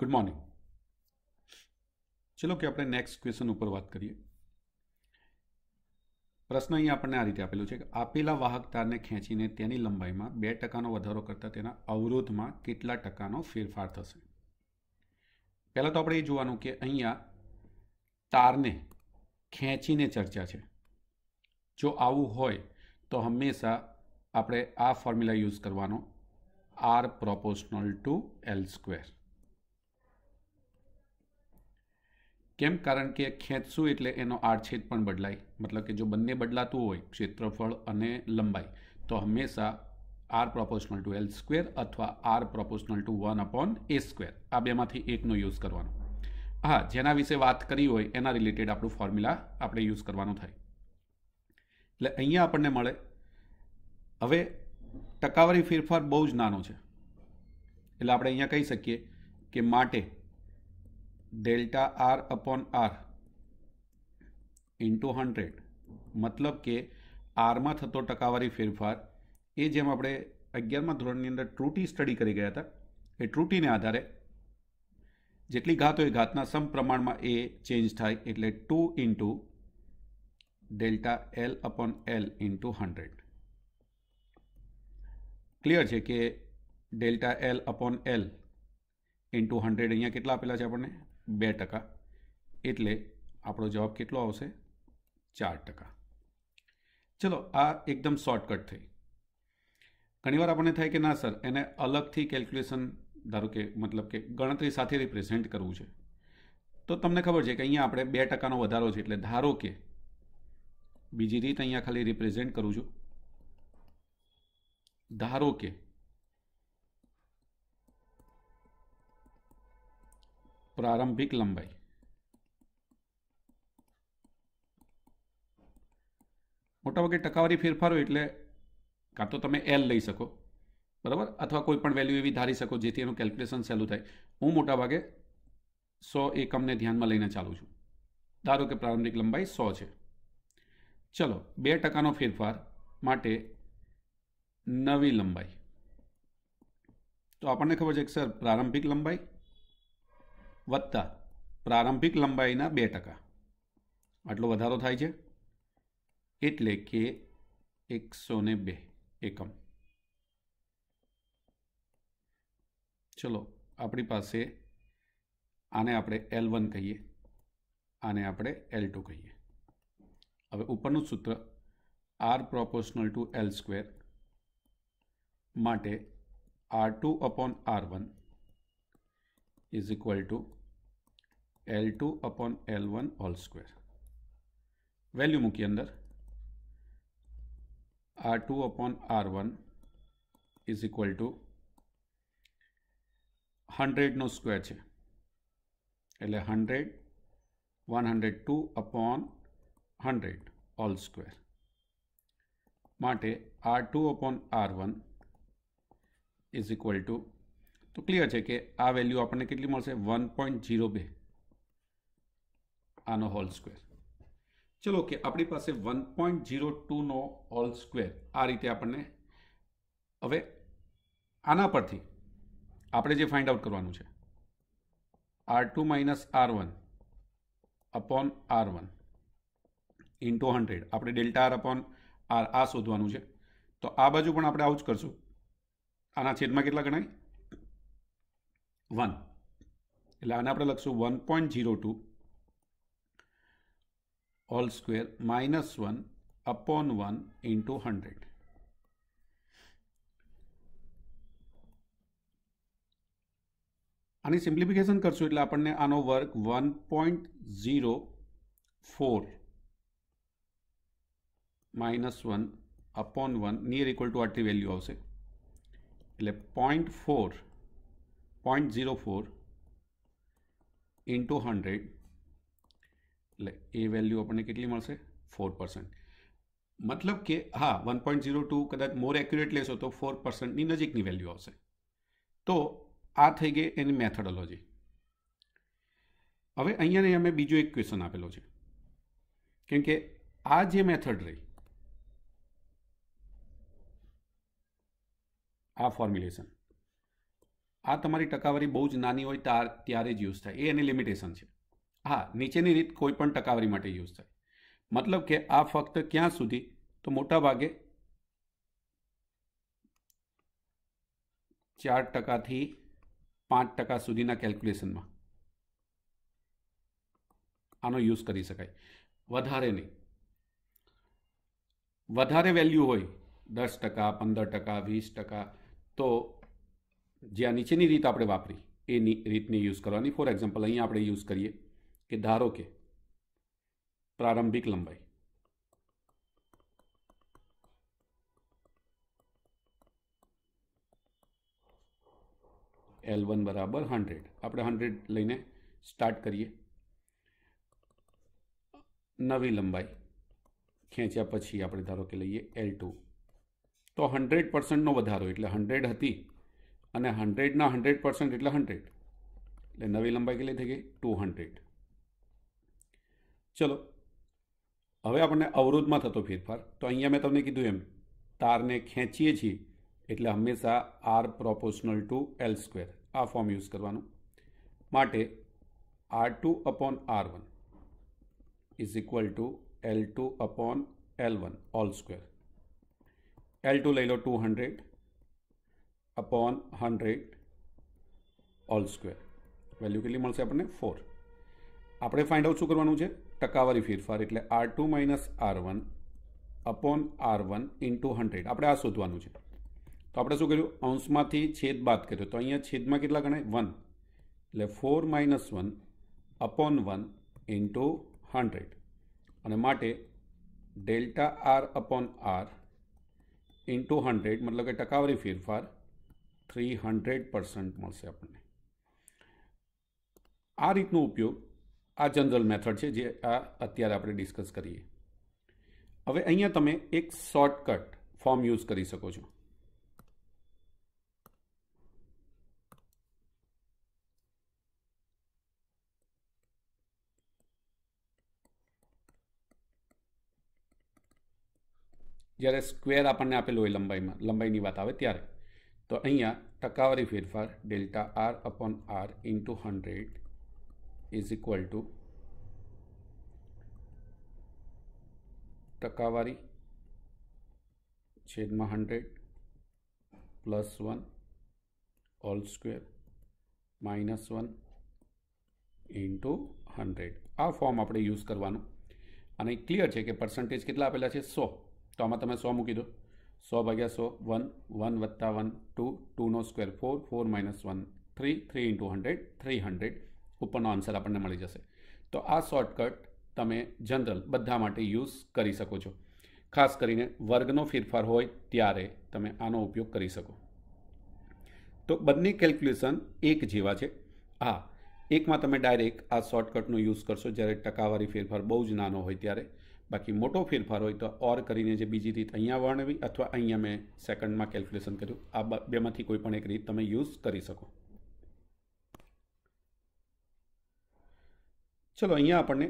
Good morning ચલો કે આપણે નેક્સ્ટ ક્વેશ્ચન ઉપર વાત કરીએ પ્રશ્ન અહીં આપણને આ રીતે આપેલો છે કે આપેલા વાહક તારને ખેંચીને તેની લંબાઈમાં બે ટકાનો વધારો કરતાં તેના અવરોધમાં કેટલા ટકાનો ફેરફાર થશે પહેલાં તો આપણે એ જોવાનું કે અહીંયા તારને ખેંચીને ચર્ચા છે જો આવું હોય તો હંમેશા આપણે આ ફોર્મ્યુલા યુઝ કરવાનો R proportional to L square કેમ કારણ કે ખેંચશું એટલે એનો આડછેદ પણ બદલાય મતલબ કે જો બંને બદલાતું હોય ક્ષેત્રફળ અને લંબાઈ તો હંમેશા R proportional to L square અથવા R proportional to one upon A square આ બેમાંથી એકનો યુઝ કરવાનો હા જેના વિશે વાત કરી હોય એના રિલેટેડ આપણું ફોર્મ્યુલા આપણે યુઝ કરવાનું થાય એટલે અહીંયા આપણને મળે હવે ટકાવારી ફેરફાર બહુ જ નાનો છે એટલે આપણે અહીંયા કહી શકીએ કે માટે delta R upon R into hundred મતલબ કે આરમાં થતો ટકાવારી ફેરફાર એ જેમ આપણે અગિયારમાં ધોરણની અંદર ત્રુટી સ્ટડી કરી ગયા હતા એ ત્રુટીને આધારે જેટલી ઘાત હોય ઘાતના સમપ્રમાણમાં એ ચેન્જ થાય એટલે two into delta L upon L into hundred clear છે કે delta L upon L into hundred અહીંયા કેટલા આપેલા છે આપણને બે ટકા એટલે આપણો જવાબ કેટલો આવશે ચાર ટકા ચલો આ એકદમ શોર્ટકટ થઈ ઘણીવાર આપણને થાય કે ના સર એને અલગથી કેલ્ક્યુલેશન ધારો કે મતલબ કે ગણતરી સાથે રિપ્રેઝેન્ટ કરવું છે તો તમને ખબર છે કે અહીંયા આપણે બે ટકાનો વધારો છે એટલે ધારો કે બીજી રીત અહીંયા ખાલી રિપ્રેઝેન્ટ કરું છું ધારો કે પ્રારંભિક લંબાઈ મોટાભાગે ટકાવારી ફેરફારો એટલે કાં તો તમે એલ લઈ શકો બરાબર અથવા કોઈ પણ વેલ્યુ એવી ધારી શકો જેથી એનું કેલ્ક્યુલેશન સહેલું થાય હું મોટા ભાગે સો એકમને ધ્યાનમાં લઈને ચાલું છું ધારો કે પ્રારંભિક લંબાઈ સો છે ચલો બે ટકાનો ફેરફાર માટે નવી લંબાઈ તો આપણને ખબર છે કે સર પ્રારંભિક લંબાઈ વત્તા પ્રારંભિક લંબાઈના બે ટકા આટલો વધારો થાય છે એટલે કે એકસો ને બે એકમ ચલો આપણી પાસે આને આપણે એલ વન કહીએ આને આપણે એલ ટુ કહીએ હવે ઉપરનું સૂત્ર R proportional to L square માટે R two upon R one is equal to l2 / l1 whole square value મૂકી અંદર r2 / r1 = 100 નો સ્ક્વેર છે એટલે 100 100 2 / 100 होल स्क्वायर માટે r2 / r1 = તો ક્લિયર છે કે આ વેલ્યુ આપણને કેટલી મળશે 1.02 આનો હોલ સ્ક્વેર ચલો કે આપણી પાસે વન પોઈન્ટ ઝીરો ટુનો હોલ સ્ક્વેર આ રીતે આપણને હવે આના પરથી આપણે જે ફાઇન્ડ આઉટ કરવાનું છે R two minus R one upon R one into hundred આપણે ડેલ્ટા આર અપોન આર આ શોધવાનું છે તો આ બાજુ પણ આપણે આવું જ કરશું આના છેદમાં કેટલા ગણાય વન એટલે આને આપણે લખશું one point zero two all square minus 1 upon 1 into 100. આની સિમ્પ્લિફિકેશન કરશું એટલે આપણને આનો વર્ગ one point zero four minus one upon one near equal to આટલી વેલ્યુ આવશે એટલે point four point zero four into hundred એટલે એ વેલ્યુ આપણને કેટલી મળશે ફોર પર્સન્ટ મતલબ કે હા વન પોઈન્ટ ઝીરો ટુ કદાચ મોર એક્યુરેટ લેશો તો ફોર પર્સન્ટની નજીકની વેલ્યુ આવશે તો આ થઈ ગઈ એની મેથડોલોજી હવે અહીંયાને અમે બીજો એક ક્વેશ્ચન આપેલો છે કેમ કે આ જે મેથડ રહી આ ફોર્મ્યુલેશન આ તમારી ટકાવારી બહુ જ નાની હોય ત્યારે જ યુઝ થાય એ એની લિમિટેશન છે હા નીચેની રીત કોઈ પણ ટકાવારી માટે યુઝ થાય મતલબ કે આ ફક્ત ક્યાં સુધી તો મોટા ભાગે ચાર ટકાથી પાંચ ટકા સુધીના કેલ્ક્યુલેશનમાં આનો યુઝ કરી શકાય વધારે નહીં વધારે વેલ્યુ હોય દસ ટકા પંદર ટકા વીસ ટકા તો જ્યાં નીચેની રીત આપણે વાપરી એ રીતની યુઝ કરવાની ફોર એક્ઝામ્પલ અહીંયા આપણે યુઝ કરીએ કે ધારો કે પ્રારંભિક લંબાઈ એલ વન બરાબર હંડ્રેડ આપણે હંડ્રેડ લઈને સ્ટાર્ટ કરીએ નવી લંબાઈ ખેંચ્યા પછી આપણે ધારો કે લઈએ એલ ટુ તો હંડ્રેડ પર્સન્ટનો વધારો એટલે હંડ્રેડ હતી અને હંડ્રેડના હંડ્રેડ પર્સન્ટ એટલે હંડ્રેડ એટલે નવી લંબાઈ કેટલી થઈ ગઈ ટુ હંડ્રેડ चलो हमें अपन अवरोध में थो फेरफार तो अँ मैं तमने कीधु एम तार ने खेचीए छ हमेशा R proportional to L square आ फॉर्म यूज करवा R two upon R one is equal to L two upon L one all square L two लै लो two hundred upon hundred all square value के लिए मैं अपने four आप find out शू करवा ટકાવારી ફેરફાર એટલે R two minus R one upon R one into hundred આપણે આ શોધવાનું છે તો આપણે શું કર્યું અંશમાંથી છેદ બાદ કર્યો તો અહીંયા છેદમાં કેટલા ગણાય વન એટલે four minus one upon one into hundred અને માટે delta R upon R into hundred મતલબ કે ટકાવારી ફેરફાર થ્રી હંડ્રેડ પર્સન્ટ મળશે આપણને આ રીતનો ઉપયોગ આ જનરલ મેથડ છે જે આ અત્યારે આપણે ડિસ્કસ કરીએ હવે અહીંયા તમે એક શોર્ટકટ ફોર્મ યુઝ કરી શકો છો જ્યારે સ્ક્વેર આપણને આપેલો હોય લંબાઈમાં લંબાઈની વાત આવે ત્યારે તો અહીંયા ટકાવારી ફેરફાર delta R upon R into hundred is equal to ટકાવારી છેદમાં hundred plus one all square minus one into hundred આ ફોર્મ આપણે યુઝ કરવાનું અને ક્લિયર છે કે પર્સન્ટેજ કેટલા આપેલા છે સો તો આમાં તમે સો મૂકી દો સો ભાગ્યા સો વન વન વત્તા વન ટુ ટુનો square four four minus one three three into hundred three hundred ઉપરનો આન્સર આપણને મળી જશે તો આ શોર્ટકટ તમે જનરલ બધા માટે યુઝ કરી શકો છો ખાસ કરીને વર્ગનો ફેરફાર હોય ત્યારે તમે આનો ઉપયોગ કરી શકો તો બંને કેલ્ક્યુલેશન એક જેવા છે હા એકમાં તમે ડાયરેક્ટ આ શોર્ટકટનો યુઝ કરશો જ્યારે ટકાવારી ફેરફાર બહુ જ નાનો હોય ત્યારે બાકી મોટો ફેરફાર હોય તો ઓર કરીને જે બીજી રીત અહીંયા વર્ણવી અથવા અહીંયા મેં સેકન્ડમાં કેલ્ક્યુલેશન કર્યું આ બેમાંથી કોઈ પણ એક રીત તમે યુઝ કરી શકો ચલો અહીંયા આપણને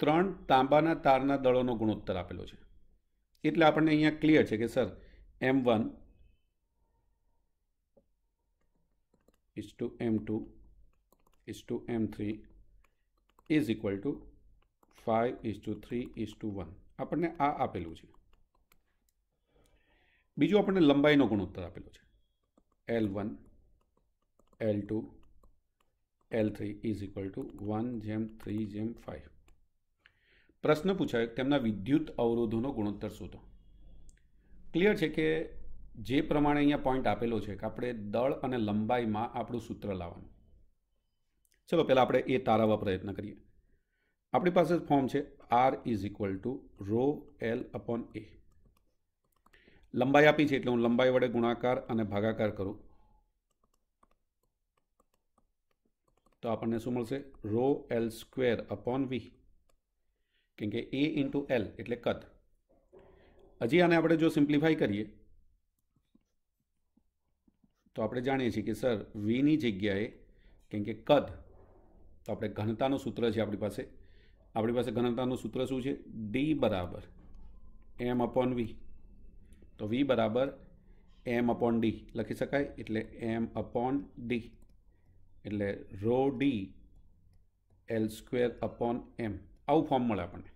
ત્રણ તાંબાના તારના દળોનો ગુણોત્તર આપેલો છે એટલે આપણને અહીંયા ક્લિયર છે કે sir M one to M two m2 to M three is equal to 5 is to three is to one આપણને આ આપેલું છે બીજું આપણને લંબાઈનો ગુણોત્તર આપેલો છે L one L two L three is equal to one જેમ થ્રી જેમ ફાઇવ પ્રશ્ન પૂછાય તેમના વિદ્યુત અવરોધોનો ગુણોત્તર શોધો ક્લિયર છે કે જે પ્રમાણે અહીંયા પોઈન્ટ આપેલો છે કે આપણે દળ અને લંબાઈમાં આપણું સૂત્ર લાવવાનું ચલો પહેલાં આપણે એ તારાવવા પ્રયત્ન કરીએ આપણી પાસે ફોર્મ છે R is equal to rho L upon A લંબાઈ આપી છે એટલે હું લંબાઈ વડે ગુણાકાર અને ભાગાકાર કરું તો આપણને શું મળશે rho L square upon V કેમ કે એ ઇન્ટુ એલ એટલે કદ હજી આને આપણે જો સિમ્પ્લિફાઈ કરીએ તો આપણે જાણીએ છીએ કે સર વીની જગ્યાએ કેમ કે કદ તો આપણે ઘનતાનું સૂત્ર છે આપણી પાસે આપણી પાસે ઘનતાનું સૂત્ર શું છે ડી બરાબર એમ અપોન વી તો વી બરાબર એમ અપોન ડી લખી શકાય એટલે એમ અપોન ડી એટલે rho D L square upon M આવું ફોર્મ મળે આપણને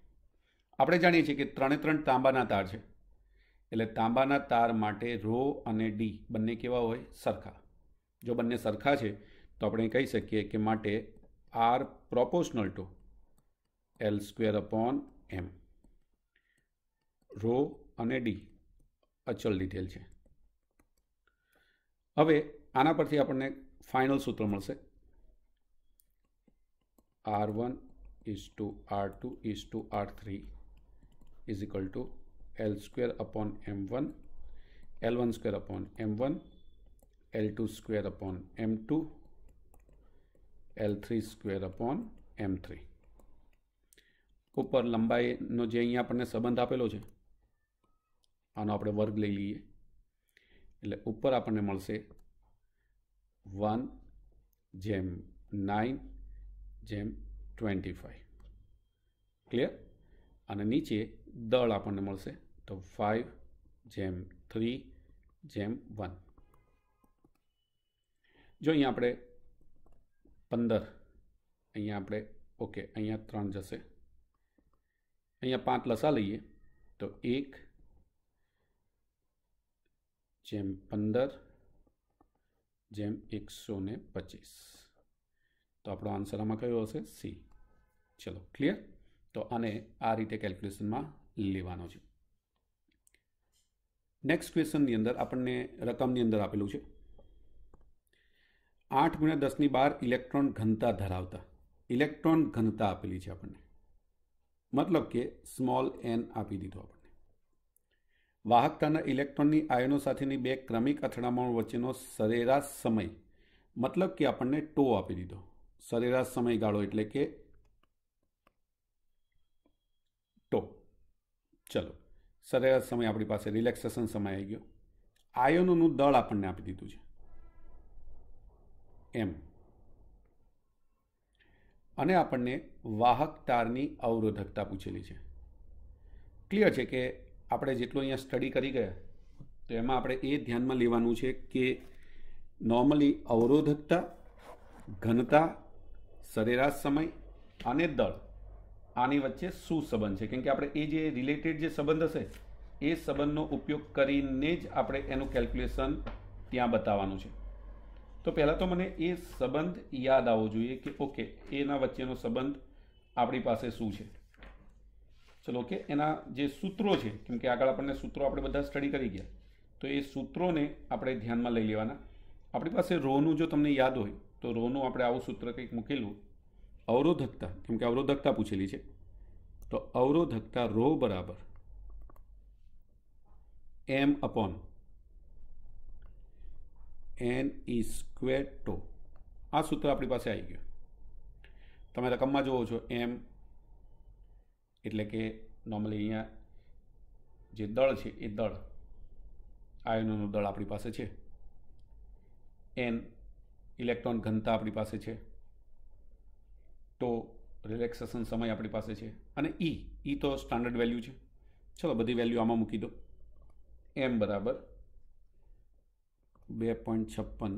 આપણે જાણીએ છીએ કે ત્રણે ત્રણ તાંબાના તાર છે એટલે તાંબાના તાર માટે રો અને ડી બંને કેવા હોય સરખા જો બંને સરખા છે તો આપણે કહી શકીએ કે માટે R proportional to L square upon M rho અને ડી અચલ ડિટેલ છે હવે આના પરથી આપણને ફાઇનલ સૂત્ર મળશે R one is to R two is to R three is equal to L square upon M one L one square upon M one L two square upon M two L three square upon M three ઉપર લંબાઈનો જે અહીંયા આપણને સંબંધ આપેલો છે આનો આપણે વર્ગ લઈ લઈએ એટલે ઉપર આપણને મળશે વન જેમ નાઇન જેમ ટ્વેન્ટી ફાઇવ ક્લિયર અને નીચે દળ આપણને મળશે તો ફાઇવ જેમ થ્રી જેમ વન જો અહીંયા આપણે પંદર અહીંયા આપણે ઓકે અહીંયા ત્રણ જશે અહીંયા પાંચ લસા લઈએ તો એક જેમ પંદર જેમ એકસો ને પચીસ તો આપણો આન્સર આમાં કયો હશે સી ચલો ક્લિયર તો આને આ રીતે કેલ્ક્યુલેશનમાં લેવાનો છે નેક્સ્ટ ક્વેશ્ચનની અંદર આપણને રકમની અંદર આપેલું છે આઠ ગુણ્યા દસની બાર ઇલેક્ટ્રોન ઘનતા ધરાવતા ઇલેક્ટ્રોન ઘનતા આપેલી છે આપણને મતલબ કે સ્મોલ એન આપી દીધો આપણે વાહકતાના ઇલેક્ટ્રોનની આયનો સાથેની બે ક્રમિક અથડામણ વચ્ચેનો સરેરાશ સમય મતલબ કે આપણને ટો આપી દીધો સરેરાશ સમયગાળો એટલે કે ટો ચલો સરેરાશ સમય આપણી પાસે રિલેક્સેશન સમય આવી ગયો આયનોનું દળ આપણને આપી દીધું છે એમ અને આપણને વાહક તારની અવરોધકતા પૂછેલી છે ક્લિયર છે કે આપણે જેટલું અહીંયા સ્ટડી કરી ગયા તો એમાં આપણે એ ધ્યાનમાં લેવાનું છે કે નોર્મલી અવરોધકતા ઘનતા સરેરાશ સમય અને દળ આની વચ્ચે શું સંબંધ છે કેમ કે આપણે એ જે રિલેટેડ જે સંબંધ હશે એ સંબંધનો ઉપયોગ કરીને જ આપણે એનું કેલ્ક્યુલેશન ત્યાં બતાવવાનું છે તો પહેલાં તો મને એ સંબંધ યાદ આવવો જોઈએ કે ઓકે એના વચ્ચેનો સંબંધ આપણી પાસે શું છે ચલો કે એના જે સૂત્રો છે કેમકે આગળ આપણને સૂત્રો આપણે બધા સ્ટડી કરી ગયા તો એ સૂત્રોને આપણે ધ્યાનમાં લઈ લેવાના આપણી પાસે રોનું જો તમને યાદ હોય તો રોનું આપણે આવું સૂત્ર કંઈક મૂકેલું અવરોધકતા કેમકે અવરોધકતા પૂછેલી છે તો અવરોધકતા રો બરાબર M upon N E square tau આ સૂત્ર આપણી પાસે આવી ગયું તમે રકમમાં જુઓ છો એમ એટલે કે નોર્મલી અહીંયા જે દળ છે એ દળ આયનોનું દળ આપણી પાસે છે એન ઇલેક્ટ્રોન ઘનતા આપણી પાસે છે તો રિલેક્સેશન સમય આપણી પાસે છે અને ઈ e, ઈ e તો સ્ટાન્ડર્ડ વેલ્યુ છે ચલો બધી વેલ્યુ આમાં મૂકી દો એમ બરાબર બે પોઈન્ટ છપ્પન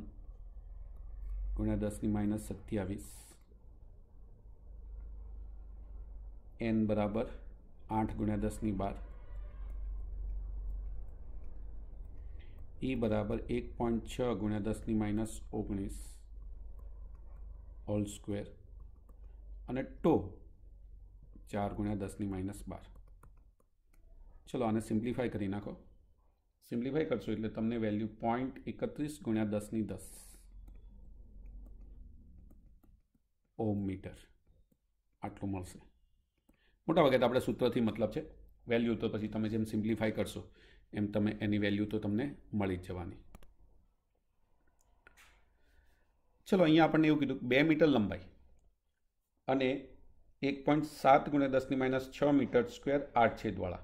ગુણ્યા દસની માઇનસ સત્યાવીસ एन बराबर आठ गुण्या दस की बार ई बराबर एक पॉइंट छ गुण्या दस की माइनस ओगनीस होल स्क्वेर टो चार गुण्या दस की माइनस बार चलो आने सीम्प्लिफाई करनाखो कर सो एट तमने वेल्यू पॉइंट एकत्रीस गुण्या दस की दस ओम मीटर आटलू मैं મોટાભાગે તો આપણે સૂત્રથી મતલબ છે વેલ્યુ તો પછી તમે જેમ સિમ્પ્લિફાય કરશો એમ તમે એની વેલ્યુ તો તમને મળી જ જવાની ચલો અહીંયા આપણને એવું કીધું બે મીટર લંબાઈ અને એક પોઈન્ટ સાત ગુણ્યા દસની માઇનસ છ મીટર સ્ક્વેર આઠ છેદવાળા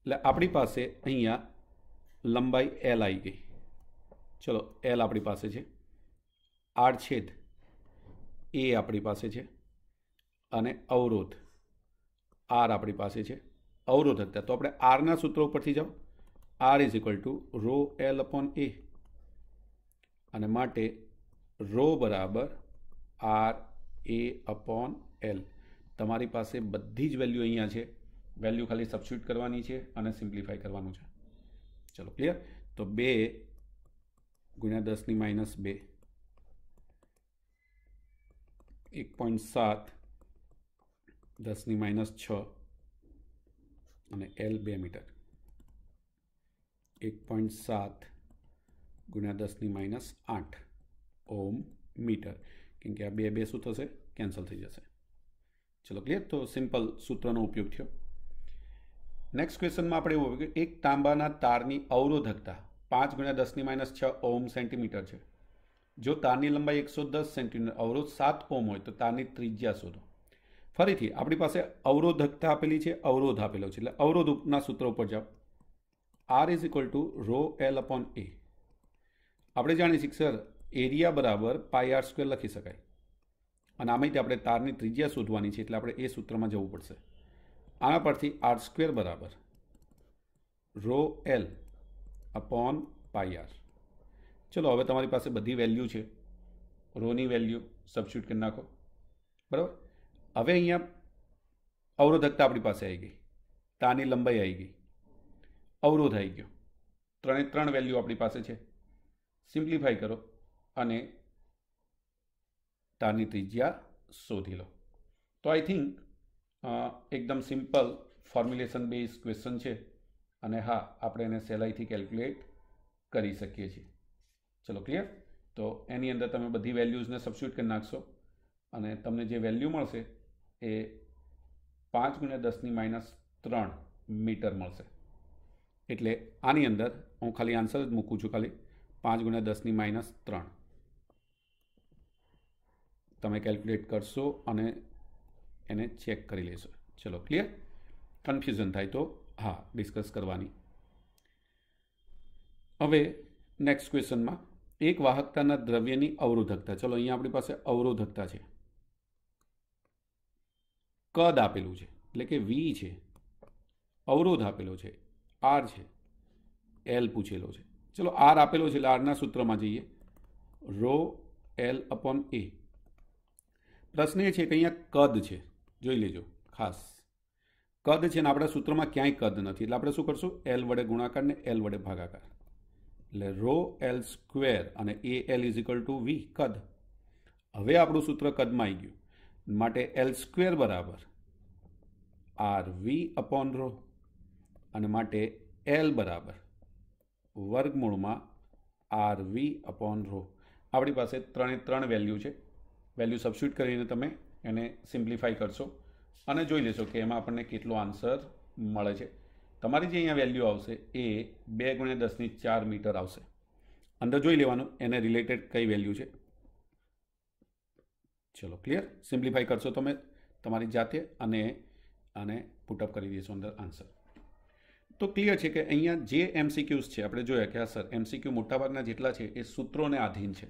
એટલે આપણી પાસે અહીંયા લંબાઈ એલ આવી ગઈ ચલો એલ આપણી પાસે છે આઠ છેદ એ આપણી પાસે છે અને અવરોધ આર આપણી પાસે છે અવરોધકતા તો આપણે આરના સૂત્રો ઉપરથી જાઓ R is equal to rho L upon A અને માટે રો બરાબર આર એ અપોન એલ તમારી પાસે બધી જ વેલ્યુ અહીંયા છે વેલ્યુ ખાલી સબસ્ટિટ્યુટ કરવાની છે અને સિમ્પ્લિફાઈ કરવાનું છે ચલો ક્લિયર તો બે ગુણ્યા દસની માઇનસ બે એક પોઈન્ટ સાત દસની માઇનસ છ અને એલ બે મીટર એક પોઈન્ટ સાત ગુણ્યા દસની માઇનસ આઠ ઓમ મીટર કેમ કે આ બે બે શું થશે કેન્સલ થઈ જશે ચલો ક્લિયર તો સિમ્પલ સૂત્રનો ઉપયોગ થયો નેક્સ્ટ ક્વેશ્ચનમાં આપણે એવું કે એક તાંબાના તારની અવરોધકતા પાંચ ગુણ્યા દસની માઇનસ છ ઓમ સેન્ટીમીટર છે જો તારની લંબાઈ એકસો દસ સેન્ટીમીટર અવરોધ સાત ઓમ હોય તો તારની ત્રિજ્યા શોધો ફરીથી આપણી પાસે અવરોધકતા આપેલી છે અવરોધ આપેલો છે એટલે અવરોધના સૂત્ર ઉપર જાઓ R is equal to rho L upon A આપણે જાણીએ છીએ સર એરિયા બરાબર પાય આર સ્ક્વેર લખી શકાય અને આમાંથી આપણે તારની ત્રિજ્યા શોધવાની છે એટલે આપણે એ સૂત્રમાં જવું પડશે આના પરથી આર સ્ક્વેર બરાબર rho L upon pi R ચલો હવે તમારી પાસે બધી વેલ્યુ છે રોની વેલ્યુ સબસ્ટિટ્યુટ કરી નાખો બરાબર હવે અહીંયા અવરોધકતા આપણી પાસે આવી ગઈ તાની લંબાઈ આવી ગઈ અવરોધ આવી ગયો ત્રણે ત્રણ વેલ્યુ આપણી પાસે છે સિમ્પ્લિફાઈ કરો અને તારની ત્રિજ્યા શોધી લો તો આઈ થિંક એકદમ સિમ્પલ ફોર્મ્યુલેશન બેઝ ક્વેશ્ચન છે અને હા આપણે એને સહેલાઈથી કેલ્ક્યુલેટ કરી શકીએ છીએ ચલો ક્લિયર તો એની અંદર તમે બધી વેલ્યુઝને સબસ્ટિટ્યૂટ કરી નાખશો અને તમને જે વેલ્યુ મળશે એ પાંચ ગુણ્યા દસની માઇનસ ત્રણ મીટર મળશે એટલે આની અંદર હું ખાલી આન્સર જ મૂકું છું ખાલી પાંચ ગુણ્યા દસની માઇનસ ત્રણ તમે કેલ્ક્યુલેટ કરશો અને એને ચેક કરી લેશો ચલો ક્લિયર કન્ફ્યુઝન થાય તો હા ડિસ્કસ કરવાની હવે નેક્સ્ટ ક્વેશ્ચનમાં એક વાહકતાના દ્રવ્યની અવરોધકતા ચલો અહીંયા આપણી પાસે અવરોધકતા છે કદ આપેલું છે એટલે કે વી છે અવરોધ આપેલો છે આર છે એલ પૂછેલો છે ચલો આર આપેલો છે એટલે આરના સૂત્રમાં જઈએ રો એલ અપોન એ પ્રશ્ન એ છે કે અહીંયા કદ છે જોઈ લેજો ખાસ કદ છે ને આપણા સૂત્રમાં ક્યાંય કદ નથી એટલે આપણે શું કરશું એલ વડે ગુણાકાર ને એલ વડે ભાગાકાર એટલે રો એલ સ્ક્વેર અને A L is equal to V કદ હવે આપણું સૂત્ર કદમાં આવી ગયું માટે એલ સ્ક્વેર બરાબર આર વી અપોન રો અને માટે એલ બરાબર વર્ગમૂળમાં આર વી અપોન રો આપણી પાસે ત્રણે ત્રણ વેલ્યુ છે વેલ્યુ સબસ્ટ્યુટ કરીને તમે એને સિમ્પ્લિફાઈ કરશો અને જોઈ લેશો કે એમાં આપણને કેટલો આન્સર મળે છે તમારી જે અહીંયા વેલ્યુ આવશે એ બે ગુણ્યા દસની ચાર મીટર આવશે અંદર જોઈ લેવાનું એને રિલેટેડ કઈ વેલ્યુ છે ચલો ક્લિયર સિમ્પ્લિફાઈ કરશો તમે તમારી જાતે અને આને પુટઅપ કરી દઈશું અંદર આન્સર તો ક્લિયર છે કે અહીંયા જે એમસીક્યુઝ છે આપણે જોયા કે આ સર એમસીક્યુ મોટાભાગના જેટલા છે એ સૂત્રોને આધીન છે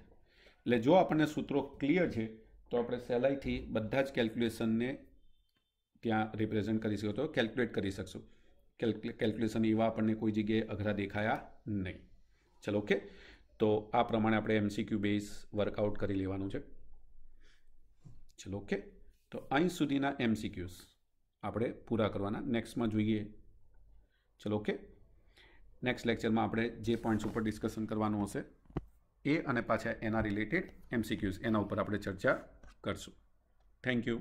એટલે જો આપણને સૂત્રો ક્લિયર છે તો આપણે સહેલાઈથી બધા જ કેલ્ક્યુલેશનને ત્યાં રિપ્રેઝન્ટ કરી શકો તો કેલ્ક્યુલેટ કરી શકશું કેલ્ક્યુલેશન એવા આપણને કોઈ જગ્યાએ અઘરા દેખાયા નહીં ચલો ઓકે તો આ પ્રમાણે આપણે એમસીક્યુ બેઝ વર્કઆઉટ કરી લેવાનું છે ચલો ઓકે તો અહીં સુધીના એમસીક્યુઝ આપણે પૂરા કરવાના નેક્સ્ટમાં જોઈએ ચલો ઓકે નેક્સ્ટ લેક્ચરમાં આપણે જે પોઈન્ટ્સ ઉપર ડિસ્કશન કરવાનું હશે એ અને પાછા એના રિલેટેડ એમસીક્યુઝ એના ઉપર આપણે ચર્ચા કરશું થેન્ક યુ